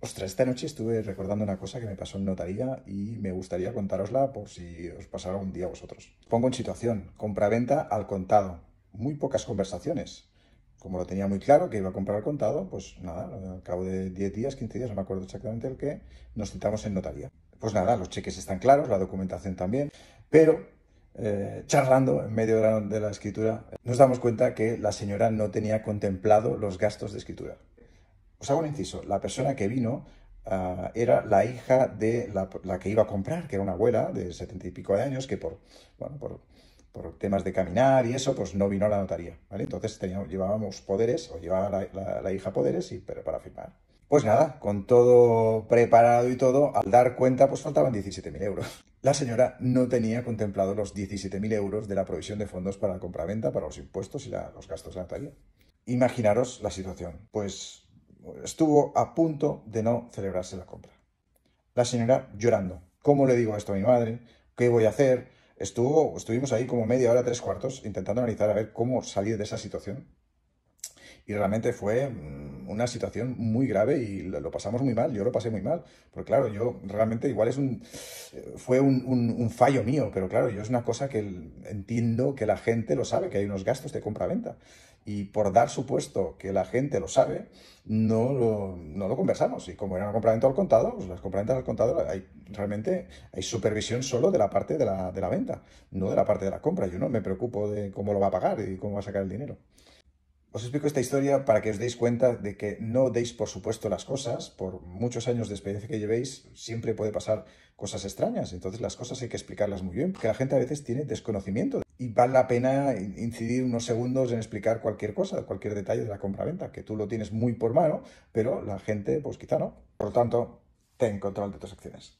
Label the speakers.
Speaker 1: Ostras, esta noche estuve recordando una cosa que me pasó en notaría y me gustaría contarosla por si os pasara un día vosotros. Pongo en situación, compra-venta al contado. Muy pocas conversaciones. Como lo tenía muy claro que iba a comprar al contado, pues nada, al cabo de 10 días, 15 días, no me acuerdo exactamente el que, nos sentamos en notaría. Pues nada, los cheques están claros, la documentación también, pero eh, charlando en medio de la escritura, nos damos cuenta que la señora no tenía contemplado los gastos de escritura. Os hago un inciso, la persona que vino ah, era la hija de la, que iba a comprar, que era una abuela de setenta y pico de años, que por, por, temas de caminar y eso, pues no vino a la notaría, Entonces teníamos, llevábamos poderes, o llevaba la, hija poderes, y, pero para firmar. Pues nada, con todo preparado y todo, al dar cuenta, pues faltaban 17.000 euros. La señora no tenía contemplado los 17.000 euros de la provisión de fondos para la compra-venta, para los impuestos y los gastos de la notaría. Imaginaros la situación. Pues estuvo a punto de no celebrarse la compra. La señora llorando. ¿Cómo le digo esto a mi madre? ¿Qué voy a hacer? Estuvo, estuvimos ahí como media hora, tres cuartos, intentando analizar a ver cómo salir de esa situación. Y realmente fue mm, una situación muy grave y lo, pasamos muy mal, yo lo pasé muy mal. Porque claro, yo realmente igual es un, eh, fue un fallo mío, pero claro, yo es una cosa que entiendo que la gente lo sabe, que hay unos gastos de compra-venta y por dar supuesto que la gente lo sabe, no lo, conversamos. Y como era una compraventa al contado, pues las compraventas al contado hay, realmente hay supervisión solo de la parte de la, de la venta, no de la parte de la compra. Yo no me preocupo de cómo lo va a pagar y cómo va a sacar el dinero. Os explico esta historia para que os deis cuenta de que no deis por supuesto las cosas. Por muchos años de experiencia que llevéis, siempre puede pasar cosas extrañas. Entonces las cosas hay que explicarlas muy bien, porque la gente a veces tiene desconocimiento y vale la pena incidir unos segundos en explicar cualquier cosa, cualquier detalle de la compra-venta, que tú lo tienes muy por mano, pero la gente, pues quizá no. Por lo tanto, ten control de tus acciones.